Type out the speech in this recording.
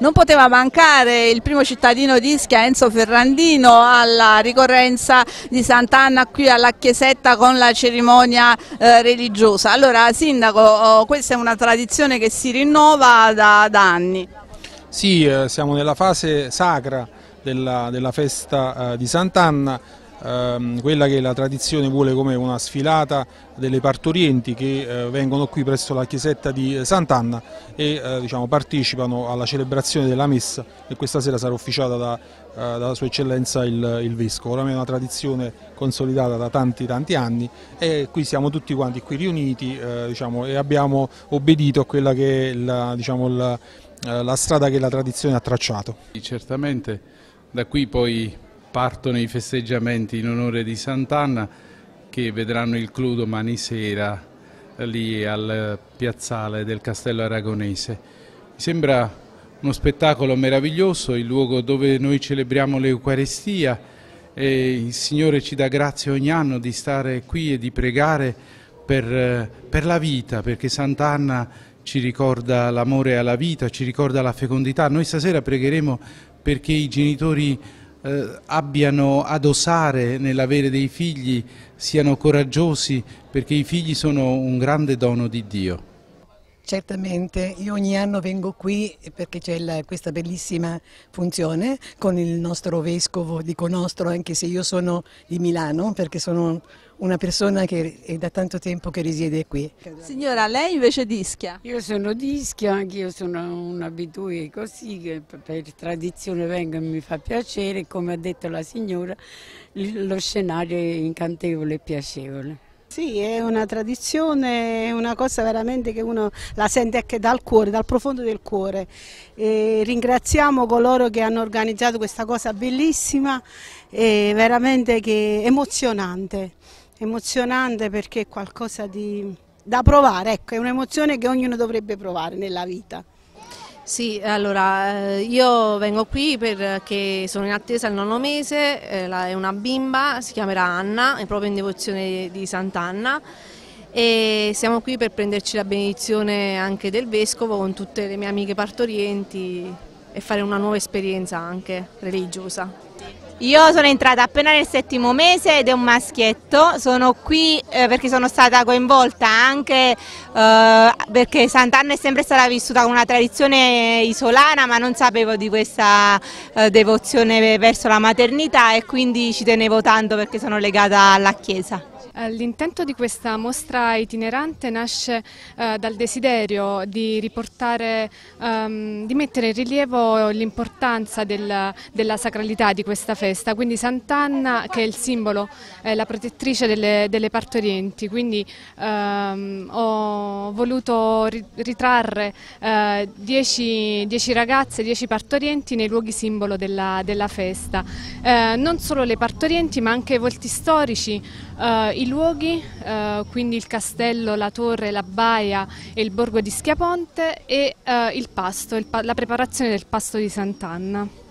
Non poteva mancare il primo cittadino di Ischia, Enzo Ferrandino, alla ricorrenza di Sant'Anna qui alla chiesetta con la cerimonia eh, religiosa. Allora, Sindaco, oh, questa è una tradizione che si rinnova da, da anni. Sì, eh, siamo nella fase sacra della, della festa eh, di Sant'Anna, ehm, quella che la tradizione vuole come una sfilata delle partorienti che eh, vengono qui presso la chiesetta di eh, Sant'Anna e eh, diciamo, partecipano alla celebrazione della messa che questa sera sarà officiata da, eh, dalla sua eccellenza il, il Vescovo. Oramai è una tradizione consolidata da tanti tanti anni e qui siamo tutti quanti qui riuniti eh, diciamo, e abbiamo obbedito a quella che è la, diciamo, la, eh, la strada che la tradizione ha tracciato. Certamente da qui poi partono i festeggiamenti in onore di Sant'Anna che vedranno il clou domani sera eh, lì al piazzale del Castello Aragonese. Mi sembra uno spettacolo meraviglioso, il luogo dove noi celebriamo l'Eucarestia e il Signore ci dà grazie ogni anno di stare qui e di pregare per, eh, per la vita, perché Sant'Anna ci ricorda l'amore alla vita, ci ricorda la fecondità. Noi stasera pregheremo perché i genitori eh, abbiano ad osare nell'avere dei figli, siano coraggiosi, perché i figli sono un grande dono di Dio. Certamente, io ogni anno vengo qui perché c'è questa bellissima funzione con il nostro vescovo, dico nostro anche se io sono di Milano perché sono una persona che è da tanto tempo che risiede qui. Signora, lei invece di Ischia? Io sono di Ischia, anch'io sono un abitué così, che per tradizione vengo e mi fa piacere, come ha detto la signora, lo scenario è incantevole e piacevole. Sì, è una tradizione, è una cosa veramente che uno la sente anche dal cuore, dal profondo del cuore. E ringraziamo coloro che hanno organizzato questa cosa bellissima e veramente emozionante emozionante perché è qualcosa di, da provare, ecco, è un'emozione che ognuno dovrebbe provare nella vita. Sì, allora eh, io vengo qui perché sono in attesa il nono mese, eh, è una bimba, si chiamerà Anna, è proprio in devozione di Sant'Anna e siamo qui per prenderci la benedizione anche del vescovo con tutte le mie amiche partorienti e fare una nuova esperienza anche religiosa. Io sono entrata appena nel settimo mese ed è un maschietto, sono qui eh, perché sono stata coinvolta anche eh, perché Sant'Anna è sempre stata vissuta con una tradizione isolana ma non sapevo di questa eh, devozione verso la maternità e quindi ci tenevo tanto perché sono legata alla Chiesa. L'intento di questa mostra itinerante nasce eh, dal desiderio di riportare, ehm, di mettere in rilievo l'importanza del, della sacralità di questa festa, quindi Sant'Anna che è il simbolo, è la protettrice delle, delle partorienti, quindi ehm, ho voluto ritrarre eh, dieci, ragazze, dieci partorienti nei luoghi simbolo della, della festa, eh, non solo le partorienti ma anche i volti storici, eh, i luoghi, eh, quindi il castello, la torre, la baia e il borgo di Schiaponte e eh, il pasto, il pa la preparazione del pasto di Sant'Anna.